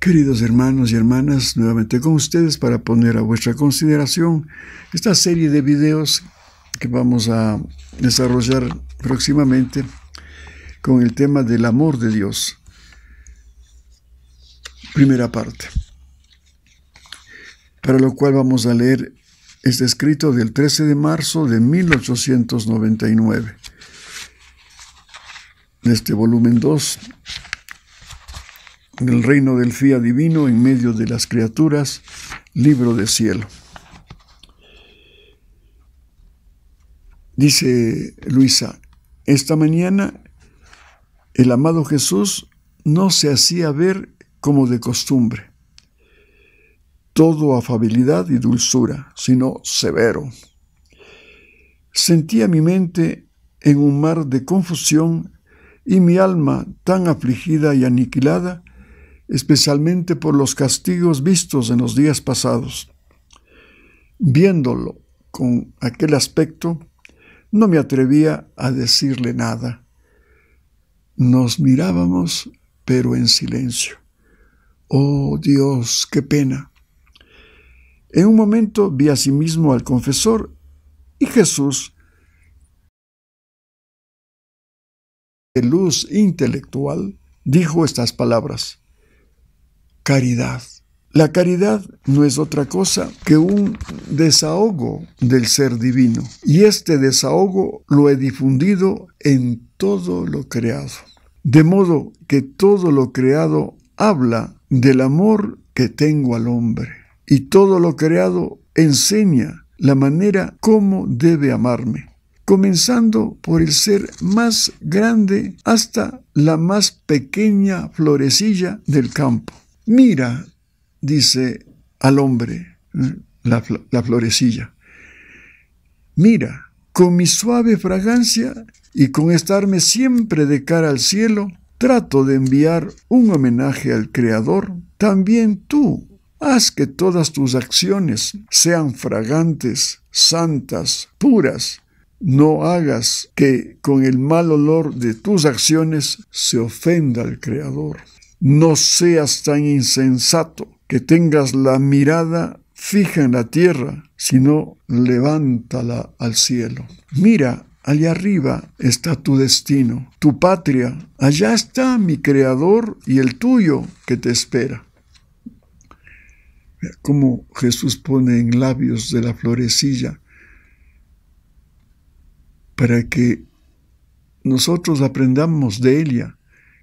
Queridos hermanos y hermanas, nuevamente con ustedes para poner a vuestra consideración esta serie de videos que vamos a desarrollar próximamente con el tema del amor de Dios. Primera parte. Para lo cual vamos a leer este escrito del 13 de marzo de 1899. De este volumen 2 el reino del Fía divino en medio de las criaturas, libro de cielo. Dice Luisa, esta mañana el amado Jesús no se hacía ver como de costumbre, todo afabilidad y dulzura, sino severo. Sentía mi mente en un mar de confusión y mi alma tan afligida y aniquilada especialmente por los castigos vistos en los días pasados. Viéndolo con aquel aspecto, no me atrevía a decirle nada. Nos mirábamos, pero en silencio. Oh Dios, qué pena. En un momento vi a sí mismo al confesor y Jesús, de luz intelectual, dijo estas palabras caridad. La caridad no es otra cosa que un desahogo del ser divino, y este desahogo lo he difundido en todo lo creado, de modo que todo lo creado habla del amor que tengo al hombre, y todo lo creado enseña la manera como debe amarme, comenzando por el ser más grande hasta la más pequeña florecilla del campo mira, dice al hombre ¿eh? la, florecilla, mira, con mi suave fragancia y con estarme siempre de cara al cielo, trato de enviar un homenaje al Creador. También tú, haz que todas tus acciones sean fragantes, santas, puras. No hagas que con el mal olor de tus acciones se ofenda al Creador. No seas tan insensato que tengas la mirada fija en la tierra, sino levántala al cielo. Mira, allá arriba está tu destino, tu patria, allá está mi Creador y el tuyo que te espera. Como Jesús pone en labios de la florecilla para que nosotros aprendamos de ella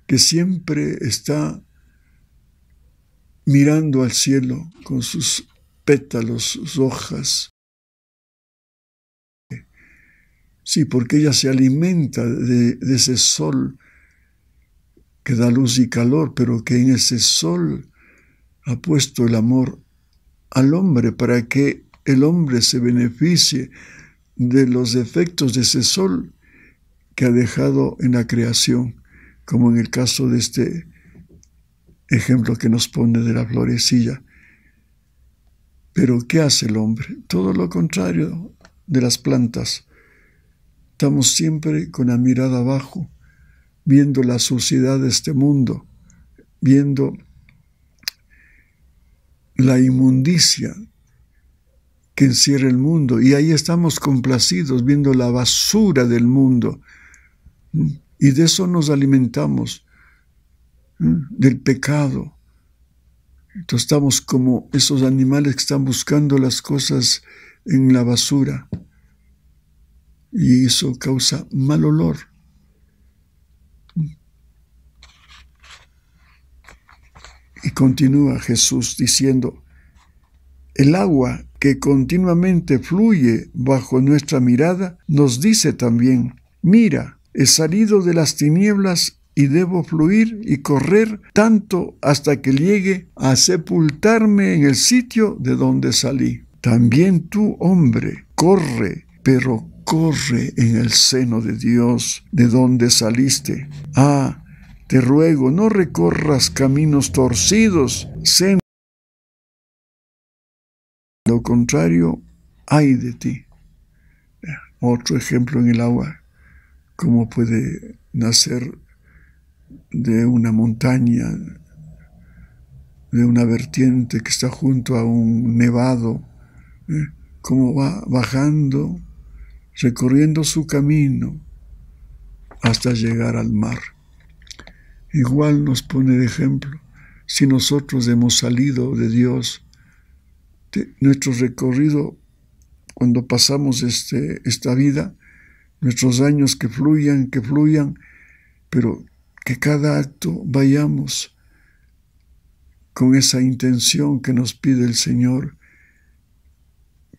que siempre está mirando al cielo con sus pétalos, sus hojas. Sí, porque ella se alimenta de, de ese sol que da luz y calor, pero que en ese sol ha puesto el amor al hombre para que el hombre se beneficie de los efectos de ese sol que ha dejado en la creación como en el caso de este ejemplo que nos pone de la florecilla. Pero ¿qué hace el hombre? Todo lo contrario de las plantas. Estamos siempre con la mirada abajo, viendo la suciedad de este mundo, viendo la inmundicia que encierra el mundo. Y ahí estamos complacidos viendo la basura del mundo. Y de eso nos alimentamos, ¿eh? del pecado. Entonces estamos como esos animales que están buscando las cosas en la basura. Y eso causa mal olor. Y continúa Jesús diciendo, el agua que continuamente fluye bajo nuestra mirada nos dice también, mira, he salido de las tinieblas y debo fluir y correr tanto hasta que llegue a sepultarme en el sitio de donde salí. También tú, hombre, corre, pero corre en el seno de Dios, de donde saliste. Ah, te ruego, no recorras caminos torcidos, sen Lo contrario, hay de ti. Otro ejemplo en el agua cómo puede nacer de una montaña, de una vertiente que está junto a un nevado, ¿eh? cómo va bajando, recorriendo su camino hasta llegar al mar. Igual nos pone de ejemplo, si nosotros hemos salido de Dios, nuestro recorrido cuando pasamos este, esta vida nuestros años que fluyan, que fluyan, pero que cada acto vayamos con esa intención que nos pide el Señor,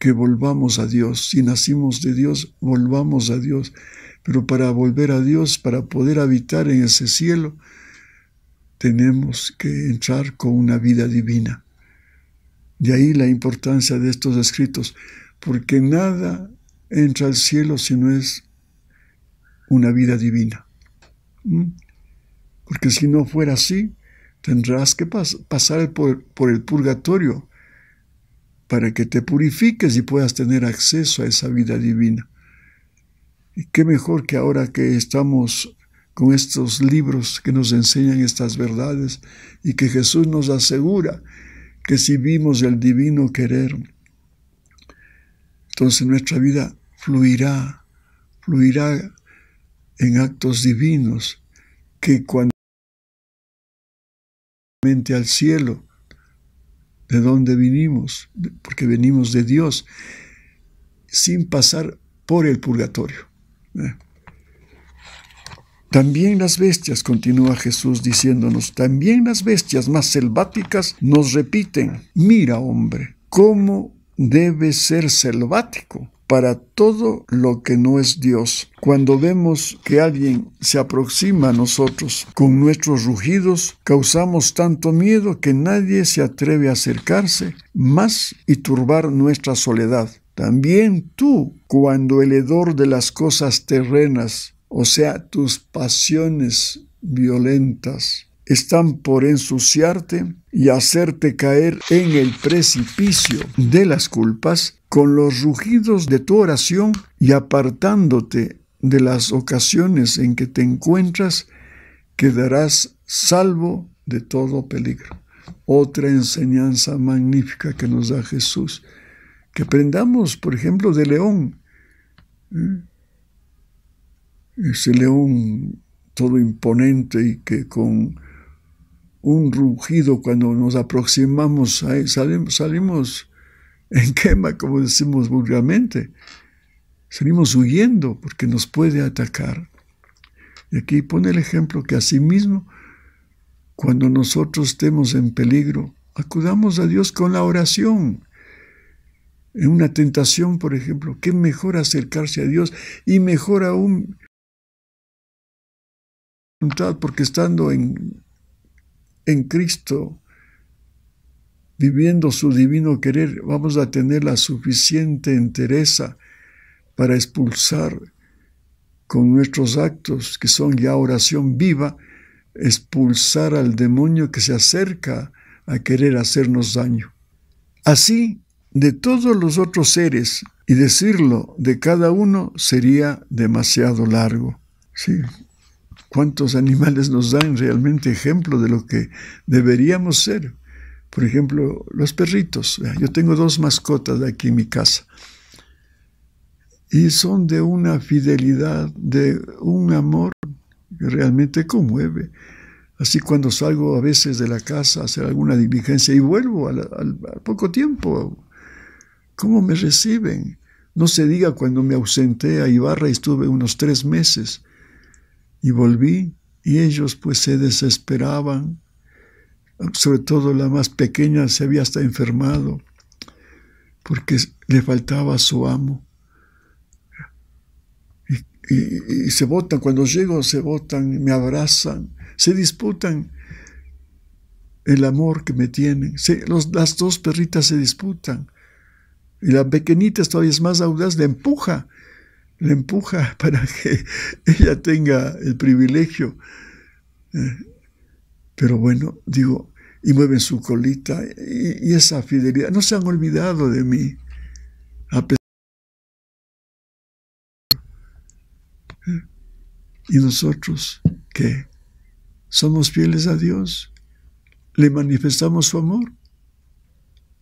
que volvamos a Dios. Si nacimos de Dios, volvamos a Dios. Pero para volver a Dios, para poder habitar en ese cielo, tenemos que entrar con una vida divina. De ahí la importancia de estos escritos, porque nada entra al cielo si no es una vida divina. ¿Mm? Porque si no fuera así, tendrás que pasar por, por el purgatorio para que te purifiques y puedas tener acceso a esa vida divina. Y qué mejor que ahora que estamos con estos libros que nos enseñan estas verdades y que Jesús nos asegura que si vimos el divino querer, entonces nuestra vida fluirá, fluirá en actos divinos que cuando al cielo, de donde vinimos, porque venimos de Dios, sin pasar por el purgatorio. ¿eh? También las bestias, continúa Jesús diciéndonos, también las bestias más selváticas nos repiten, mira hombre, ¿cómo debe ser selvático? para todo lo que no es Dios. Cuando vemos que alguien se aproxima a nosotros con nuestros rugidos, causamos tanto miedo que nadie se atreve a acercarse más y turbar nuestra soledad. También tú, cuando el hedor de las cosas terrenas, o sea, tus pasiones violentas, están por ensuciarte y hacerte caer en el precipicio de las culpas con los rugidos de tu oración y apartándote de las ocasiones en que te encuentras, quedarás salvo de todo peligro. Otra enseñanza magnífica que nos da Jesús, que aprendamos, por ejemplo, de León. ¿Eh? Ese león todo imponente y que con un rugido cuando nos aproximamos, a salimos, salimos en quema, como decimos vulgarmente. Salimos huyendo porque nos puede atacar. Y aquí pone el ejemplo que asimismo, cuando nosotros estemos en peligro, acudamos a Dios con la oración. En una tentación, por ejemplo, qué mejor acercarse a Dios y mejor aún porque estando en en Cristo, viviendo su divino querer, vamos a tener la suficiente entereza para expulsar con nuestros actos, que son ya oración viva, expulsar al demonio que se acerca a querer hacernos daño. Así, de todos los otros seres, y decirlo de cada uno sería demasiado largo. Sí, cuántos animales nos dan realmente ejemplo de lo que deberíamos ser. Por ejemplo, los perritos. Yo tengo dos mascotas aquí en mi casa. Y son de una fidelidad, de un amor que realmente conmueve. Así cuando salgo a veces de la casa a hacer alguna diligencia y vuelvo al, poco tiempo, ¿cómo me reciben? No se diga cuando me ausenté a Ibarra y estuve unos tres meses. Y volví y ellos pues se desesperaban. Sobre todo la más pequeña se había hasta enfermado porque le faltaba su amo. Y, se votan, cuando llego se votan, me abrazan, se disputan el amor que me tienen. las dos perritas se disputan. Y la pequeñita todavía es más audaz, le empuja le empuja para que ella tenga el privilegio. Eh, pero bueno, digo, y mueven su colita y, esa fidelidad. No se han olvidado de mí. A pesar eh, Y nosotros que somos fieles a Dios, le manifestamos su amor.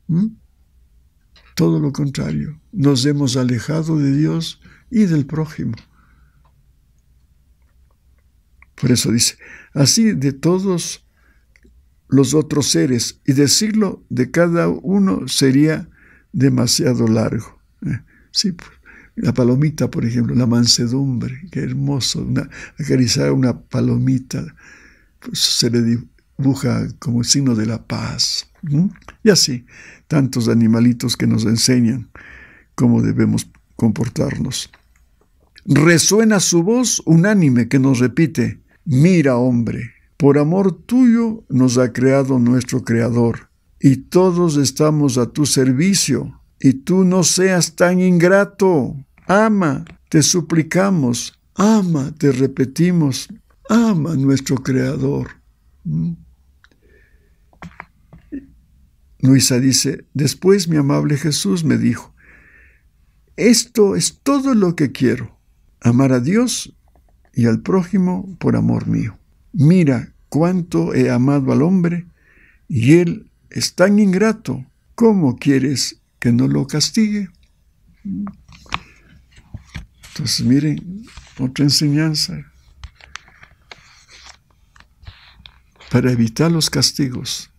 ¿Mm? Todo lo contrario, nos hemos alejado de Dios y del prójimo. Por eso dice, así de todos los otros seres, y decirlo de cada uno sería demasiado largo. Eh, sí, pues, la palomita, por ejemplo, la mansedumbre, qué hermoso, acariciar una palomita, pues, se le dibuja como signo de la paz. Y así, tantos animalitos que nos enseñan cómo debemos comportarnos. Resuena su voz unánime que nos repite, mira hombre, por amor tuyo nos ha creado nuestro Creador, y todos estamos a tu servicio, y tú no seas tan ingrato. Ama, te suplicamos, ama, te repetimos, ama nuestro Creador. Mm. Luisa dice, después mi amable Jesús me dijo, esto es todo lo que quiero, amar a Dios y al prójimo por amor mío. Mira cuánto he amado al hombre y él es tan ingrato. ¿Cómo quieres que no lo castigue? Entonces miren, otra enseñanza. Para evitar los castigos,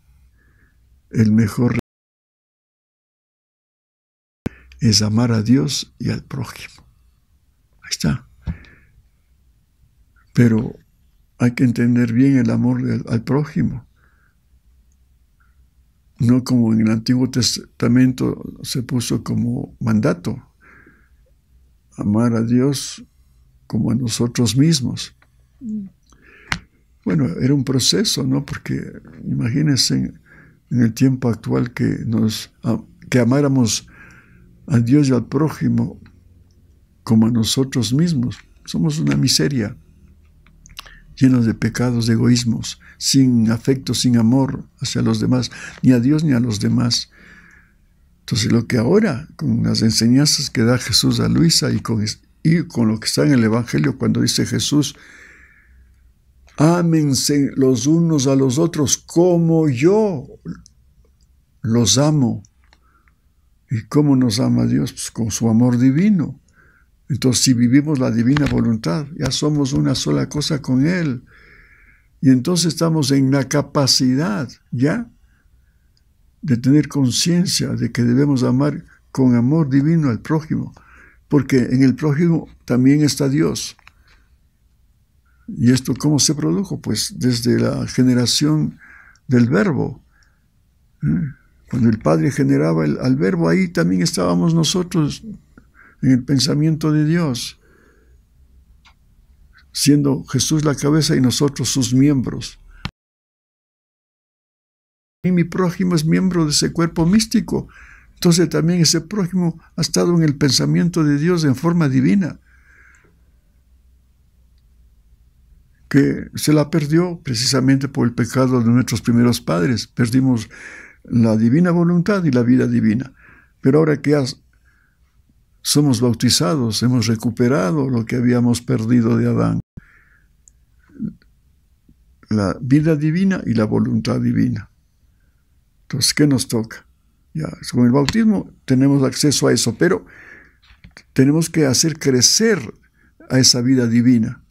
el mejor es amar a Dios y al prójimo. Ahí está. Pero hay que entender bien el amor al, prójimo. No como en el Antiguo Testamento se puso como mandato, amar a Dios como a nosotros mismos. Bueno, era un proceso, ¿no? Porque imagínense en, el tiempo actual que, nos, que amáramos a Dios y al prójimo como a nosotros mismos. Somos una miseria, llenos de pecados, de egoísmos, sin afecto, sin amor hacia los demás, ni a Dios ni a los demás. Entonces lo que ahora, con las enseñanzas que da Jesús a Luisa y con, y con lo que está en el Evangelio cuando dice Jesús, ámense los unos a los otros como yo los amo. ¿Y cómo nos ama Dios? Pues con su amor divino. Entonces, si vivimos la divina voluntad, ya somos una sola cosa con Él. Y entonces estamos en la capacidad ya de tener conciencia de que debemos amar con amor divino al prójimo, porque en el prójimo también está Dios. ¿Y esto cómo se produjo? Pues desde la generación del verbo. ¿eh? Cuando el Padre generaba el, al verbo, ahí también estábamos nosotros en el pensamiento de Dios, siendo Jesús la cabeza y nosotros sus miembros. Y mi prójimo es miembro de ese cuerpo místico. Entonces también ese prójimo ha estado en el pensamiento de Dios en forma divina, que se la perdió precisamente por el pecado de nuestros primeros padres. Perdimos la divina voluntad y la vida divina. Pero ahora que somos bautizados, hemos recuperado lo que habíamos perdido de Adán. La vida divina y la voluntad divina. Entonces, ¿qué nos toca? Ya, con el bautismo tenemos acceso a eso, pero tenemos que hacer crecer a esa vida divina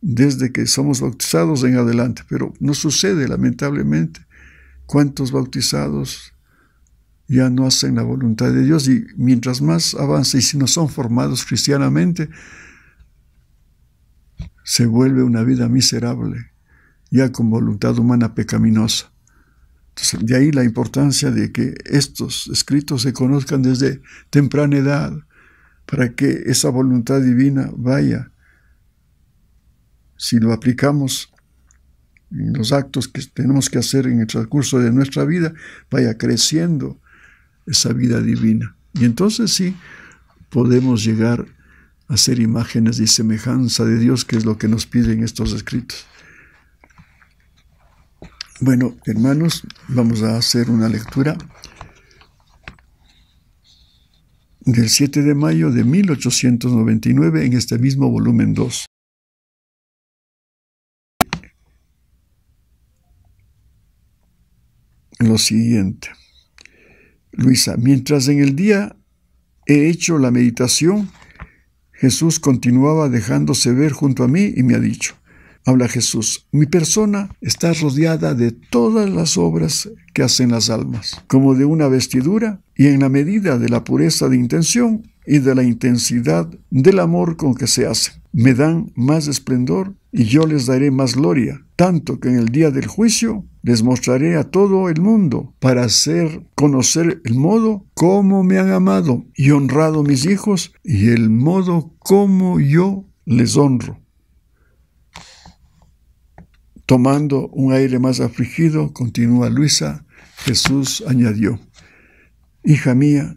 desde que somos bautizados en adelante, pero no sucede lamentablemente cuántos bautizados ya no hacen la voluntad de Dios y mientras más avanza y si no son formados cristianamente, se vuelve una vida miserable, ya con voluntad humana pecaminosa. Entonces, de ahí la importancia de que estos escritos se conozcan desde temprana edad, para que esa voluntad divina vaya. Si lo aplicamos los actos que tenemos que hacer en el transcurso de nuestra vida, vaya creciendo esa vida divina. Y entonces sí podemos llegar a ser imágenes y semejanza de Dios, que es lo que nos piden estos escritos. Bueno, hermanos, vamos a hacer una lectura del 7 de mayo de 1899 en este mismo volumen 2. lo siguiente. Luisa, mientras en el día he hecho la meditación, Jesús continuaba dejándose ver junto a mí y me ha dicho, habla Jesús, mi persona está rodeada de todas las obras que hacen las almas, como de una vestidura, y en la medida de la pureza de intención y de la intensidad del amor con que se hace, me dan más esplendor y yo les daré más gloria, tanto que en el día del juicio les mostraré a todo el mundo para hacer conocer el modo como me han amado y honrado mis hijos y el modo como yo les honro. Tomando un aire más afligido, continúa Luisa, Jesús añadió, Hija mía,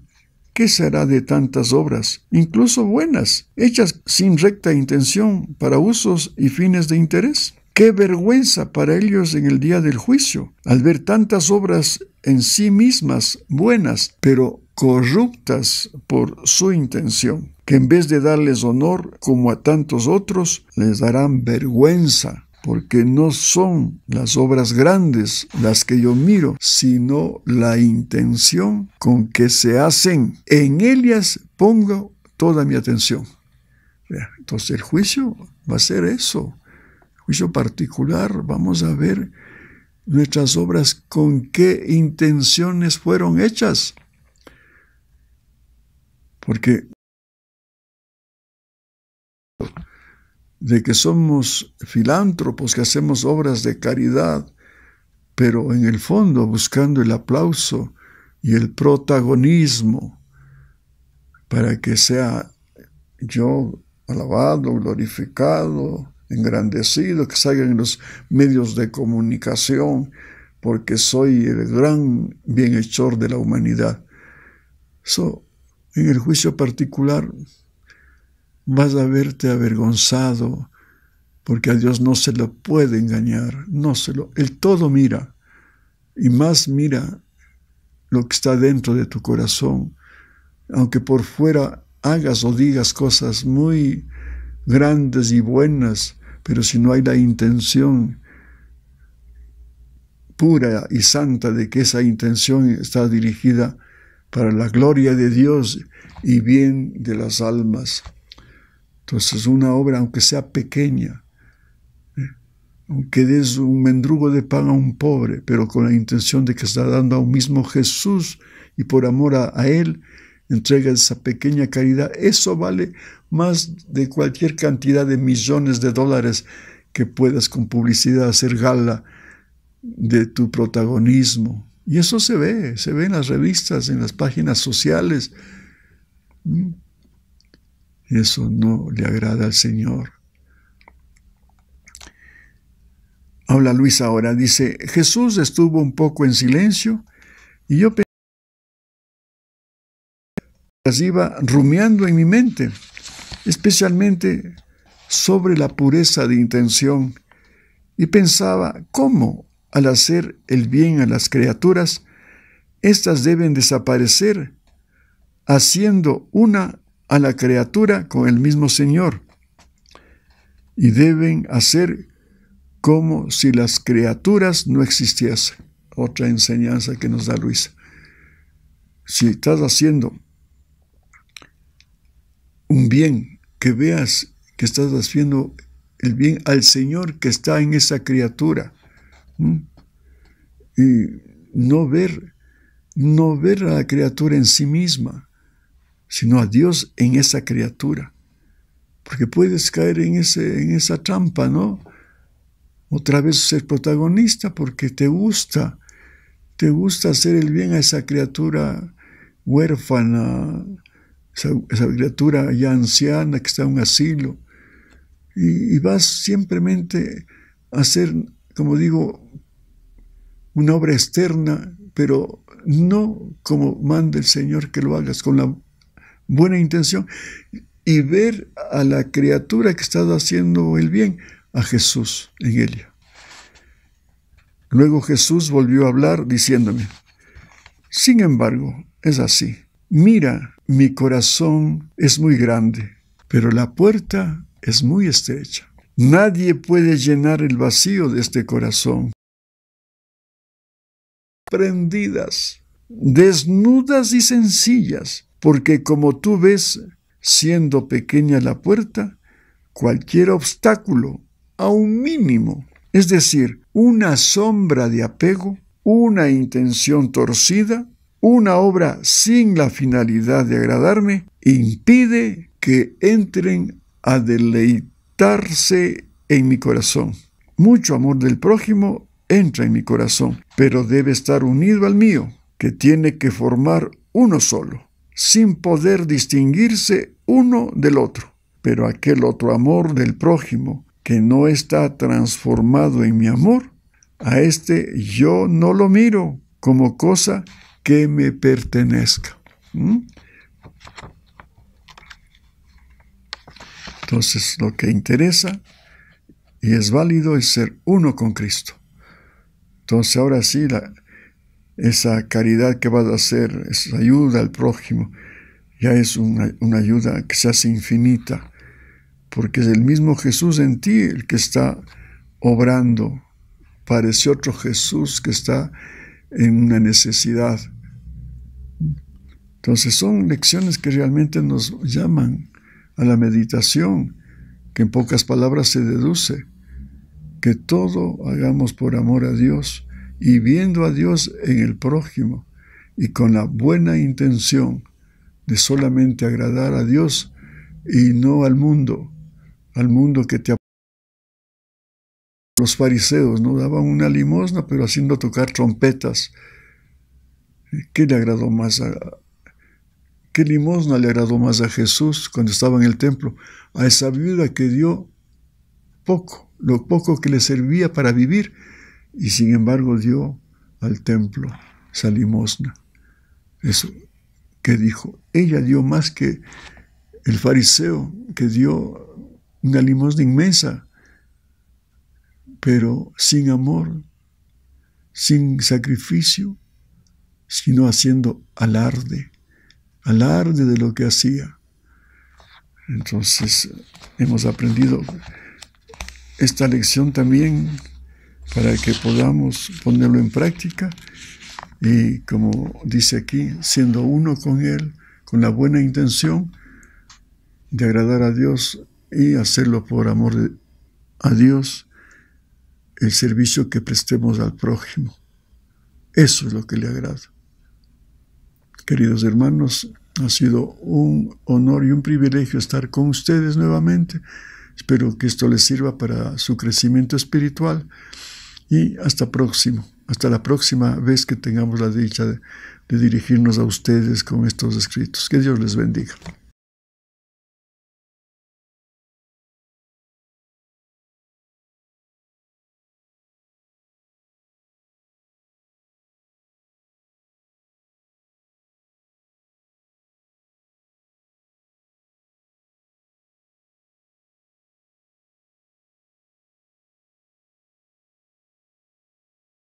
¿Qué será de tantas obras, incluso buenas, hechas sin recta intención para usos y fines de interés? Qué vergüenza para ellos en el día del juicio, al ver tantas obras en sí mismas buenas, pero corruptas por su intención, que en vez de darles honor como a tantos otros, les darán vergüenza porque no son las obras grandes las que yo miro, sino la intención con que se hacen. En ellas pongo toda mi atención. Entonces el juicio va a ser eso, juicio particular, vamos a ver nuestras obras con qué intenciones fueron hechas. Porque de que somos filántropos, que hacemos obras de caridad, pero en el fondo buscando el aplauso y el protagonismo para que sea yo alabado, glorificado, engrandecido, que salgan en los medios de comunicación, porque soy el gran bienhechor de la humanidad. So, en el juicio particular vas a verte avergonzado, porque a Dios no se lo puede engañar, no se lo, el todo mira, y más mira lo que está dentro de tu corazón, aunque por fuera hagas o digas cosas muy grandes y buenas, pero si no hay la intención pura y santa de que esa intención está dirigida para la gloria de Dios y bien de las almas. Entonces una obra, aunque sea pequeña, ¿eh? aunque des un mendrugo de pan a un pobre, pero con la intención de que está dando a un mismo Jesús y por amor a, Él, entrega esa pequeña caridad, eso vale más de cualquier cantidad de millones de dólares que puedas con publicidad hacer gala de tu protagonismo. Y eso se ve, se ve en las revistas, en las páginas sociales. Eso no le agrada al Señor. Habla Luis ahora, dice, Jesús estuvo un poco en silencio y yo que las iba rumiando en mi mente, especialmente sobre la pureza de intención, y pensaba cómo, al hacer el bien a las criaturas, éstas deben desaparecer, haciendo una a la criatura con el mismo Señor y deben hacer como si las criaturas no existiesen. Otra enseñanza que nos da Luis Si estás haciendo un bien, que veas que estás haciendo el bien al Señor que está en esa criatura. Y no ver, no ver a la criatura en sí misma, sino a Dios en esa criatura. Porque puedes caer en, ese, en esa trampa, ¿no? Otra vez ser protagonista porque te gusta, te gusta hacer el bien a esa criatura huérfana, esa, criatura ya anciana que está en un asilo. Y, vas simplemente a hacer, como digo, una obra externa, pero no como manda el Señor que lo hagas, con la buena intención y ver a la criatura que estaba haciendo el bien, a Jesús en ella. Luego Jesús volvió a hablar diciéndome, sin embargo, es así. Mira, mi corazón es muy grande, pero la puerta es muy estrecha. Nadie puede llenar el vacío de este corazón. Prendidas, desnudas y sencillas, porque como tú ves, siendo pequeña la puerta, cualquier obstáculo, a un mínimo, es decir, una sombra de apego, una intención torcida, una obra sin la finalidad de agradarme, impide que entren a deleitarse en mi corazón. Mucho amor del prójimo entra en mi corazón, pero debe estar unido al mío, que tiene que formar uno solo sin poder distinguirse uno del otro. Pero aquel otro amor del prójimo que no está transformado en mi amor, a este yo no lo miro como cosa que me pertenezca. ¿Mm? Entonces lo que interesa y es válido es ser uno con Cristo. Entonces ahora sí, la, esa caridad que vas a hacer, esa ayuda al prójimo, ya es una, ayuda que se hace infinita, porque es el mismo Jesús en ti el que está obrando, parece otro Jesús que está en una necesidad. Entonces son lecciones que realmente nos llaman a la meditación, que en pocas palabras se deduce, que todo hagamos por amor a Dios y viendo a Dios en el prójimo y con la buena intención de solamente agradar a Dios y no al mundo, al mundo que te los fariseos no daban una limosna, pero haciendo tocar trompetas. ¿Qué le agradó más a, ¿Qué limosna le agradó más a Jesús cuando estaba en el templo? A esa viuda que dio poco, lo poco que le servía para vivir, y sin embargo dio al templo esa limosna. Eso que dijo. Ella dio más que el fariseo, que dio una limosna inmensa, pero sin amor, sin sacrificio, sino haciendo alarde, alarde de lo que hacía. Entonces eh, hemos aprendido esta lección también para que podamos ponerlo en práctica y como dice aquí, siendo uno con Él, con la buena intención de agradar a Dios y hacerlo por amor a Dios, el servicio que prestemos al prójimo. Eso es lo que le agrada. Queridos hermanos, ha sido un honor y un privilegio estar con ustedes nuevamente. Espero que esto les sirva para su crecimiento espiritual y hasta próximo, hasta la próxima vez que tengamos la dicha de, de dirigirnos a ustedes con estos escritos. Que Dios les bendiga.